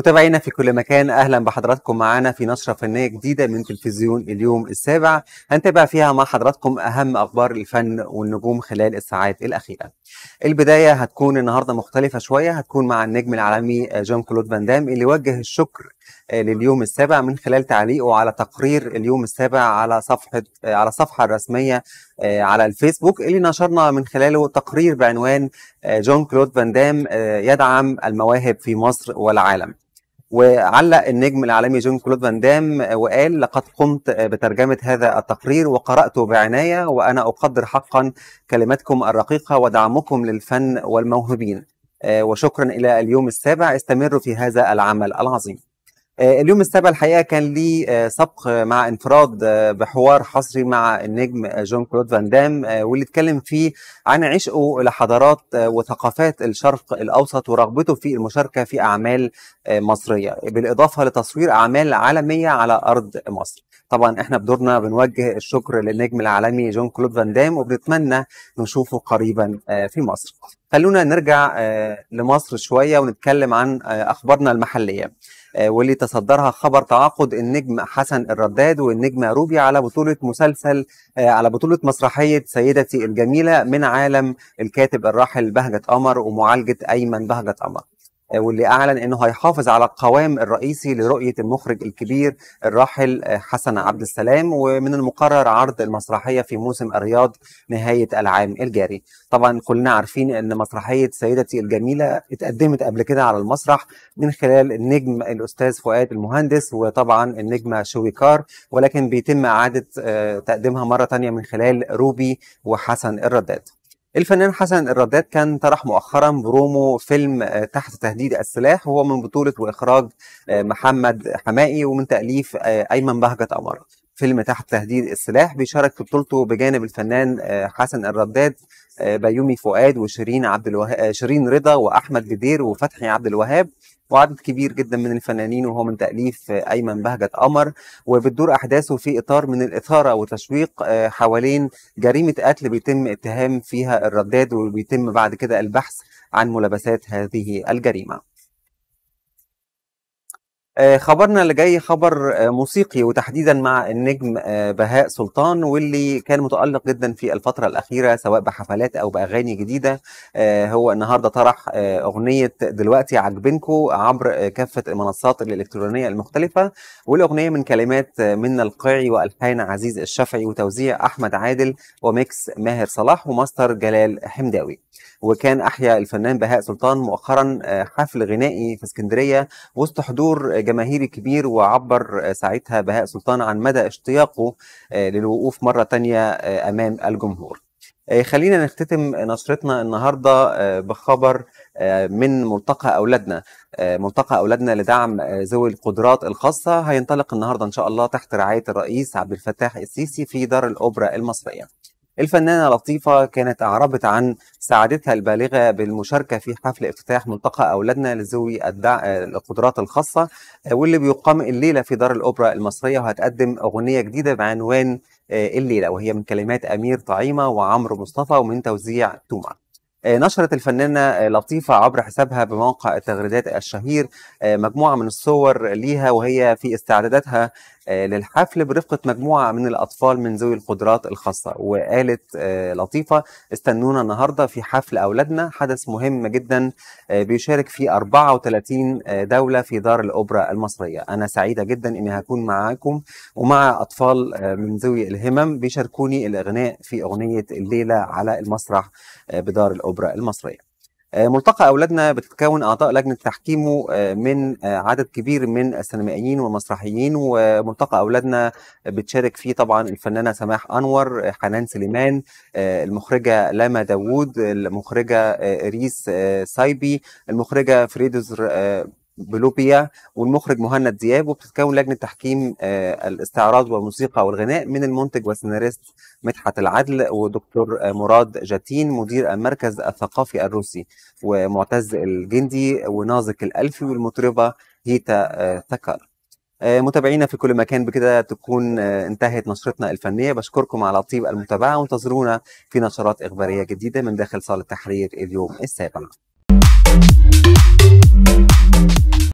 متابعينا في كل مكان اهلا بحضراتكم معانا في نشره فنيه جديده من تلفزيون اليوم السابع هنتابع فيها مع حضراتكم اهم اخبار الفن والنجوم خلال الساعات الاخيره. البدايه هتكون النهارده مختلفه شويه هتكون مع النجم العالمي جون كلود فان دام اللي وجه الشكر آه، لليوم السابع من خلال تعليقه على تقرير اليوم السابع على صفحه آه، على الصفحه الرسميه آه، على الفيسبوك اللي نشرنا من خلاله تقرير بعنوان جون كلود فان دام يدعم المواهب في مصر والعالم. وعلق النجم العالمي جون كلود فان دام وقال لقد قمت بترجمة هذا التقرير وقرأته بعناية وأنا أقدر حقا كلماتكم الرقيقة ودعمكم للفن والموهوبين آه، وشكرا إلى اليوم السابع استمروا في هذا العمل العظيم آه، اليوم السابع الحقيقه كان ليه آه، سبق آه، مع انفراد بحوار حصري مع النجم جون كلود فان دام واللي اتكلم فيه عن عشقه لحضارات وثقافات الشرق الاوسط ورغبته في المشاركه في اعمال مصريه بالاضافه لتصوير اعمال عالميه على ارض مصر. طبعا احنا بدورنا بنوجه الشكر للنجم العالمي جون كلود فان دام وبنتمنى نشوفه قريبا في مصر. خلونا نرجع آه، لمصر شويه ونتكلم عن آه، اخبارنا المحليه آه، واللي تصدرها خبر تعاقد النجم حسن الرداد والنجمه روبي على بطوله مسلسل على بطوله مسرحيه سيدتي الجميله من عالم الكاتب الراحل بهجت قمر ومعالجه ايمن بهجت قمر. آه، واللي اعلن انه هيحافظ على القوام الرئيسي لرؤيه المخرج الكبير الراحل آه، حسن عبد السلام ومن المقرر عرض المسرحيه في موسم الرياض نهايه العام الجاري. طبعا كلنا عارفين ان مسرحيه سيدتي الجميله اتقدمت قبل كده على المسرح من خلال النجم الاستاذ فؤاد المهندس وطبعا النجمه شويكار ولكن بيتم اعاده آه، تقديمها مره ثانيه من خلال روبي وحسن الرداد. الفنان حسن الرداد كان طرح مؤخرا برومو فيلم آه، تحت تهديد السلاح وهو من بطولة وإخراج آه، محمد حمائي ومن تأليف آه، أيمن بهجت أمارات فيلم تحت تهديد السلاح بيشارك في بطولته بجانب الفنان آه، حسن الرداد آه، بيومي فؤاد وشيرين عبد الوهاب آه، شيرين رضا واحمد بدير وفتحي عبد الوهاب وعدد كبير جدا من الفنانين وهو من تاليف ايمن بهجت قمر وبتدور احداثه في اطار من الاثاره وتشويق حوالين جريمه قتل بيتم اتهام فيها الرداد وبيتم بعد كده البحث عن ملابسات هذه الجريمه آه، خبرنا اللي جاي خبر آه، موسيقي وتحديدا مع النجم آه، بهاء سلطان واللي كان متألق جدا في الفترة الأخيرة سواء بحفلات أو بأغاني جديدة هو النهاردة طرح أغنية دلوقتي عاجبينكو عبر كافة المنصات الإلكترونية المختلفة والأغنية من كلمات من القيعي وألحان عزيز الشافعي وتوزيع أحمد عادل وميكس ماهر صلاح وماستر جلال حمداوي وكان أحيا الفنان بهاء سلطان مؤخرا حفل غنائي في اسكندرية وسط حضور جماهيري كبير وعبر ساعتها بهاء سلطان عن مدى اشتياقه آه، للوقوف مرة تانية آه، أمام الجمهور آه، خلينا نختتم نشرتنا النهارده بخبر من ملتقى اولادنا ملتقى اولادنا لدعم ذوي القدرات الخاصه هينطلق النهارده ان شاء الله تحت رعايه الرئيس عبد الفتاح السيسي في دار الاوبرا المصريه الفنانة لطيفة كانت أعربت عن سعادتها البالغة بالمشاركة في حفل افتتاح ملتقى أولادنا لذوي الدع... القدرات الخاصة واللي بيقام الليلة في دار الأوبرا المصرية وهتقدم أغنية جديدة بعنوان آه، الليلة وهي من كلمات أمير طعيمة وعمرو مصطفى ومن توزيع توما آه، نشرت الفنانة آه، لطيفة عبر حسابها بموقع التغريدات الشهير مجموعة من الصور ليها وهي في استعداداتها آه، للحفل برفقة مجموعة من الأطفال من ذوي القدرات الخاصة وقالت آه، لطيفة استنونا النهاردة في حفل أولادنا حدث مهم جدا آه، بيشارك فيه 34 دولة في دار الأوبرا المصرية أنا سعيدة جدا أني هكون معاكم ومع أطفال من ذوي الهمم بيشاركوني الأغناء في أغنية الليلة على المسرح بدار الأوبرا المصرية آه، ملتقى أولادنا بتتكون أعضاء لجنة تحكيمه آه، من آه، عدد كبير من السينمائيين والمسرحيين وملتقى أولادنا بتشارك فيه طبعا الفنانة سماح أنور حنان سليمان المخرجة لاما داوود المخرجة ريس سايبي المخرجة فريدوز بلوبيا والمخرج مهند دياب وبتتكون لجنه تحكيم آه، الاستعراض والموسيقى والغناء من المنتج والسيناريست مدحت العدل ودكتور آه، مراد جاتين مدير المركز الثقافي الروسي ومعتز الجندي وناظك الالفي والمطربه هيتا آه، ثكر متابعينا في كل مكان بكده تكون انتهت نشرتنا الفنيه بشكركم على طيب المتابعه وانتظرونا في نشرات اخباريه جديده من داخل صاله تحرير اليوم السابع Thank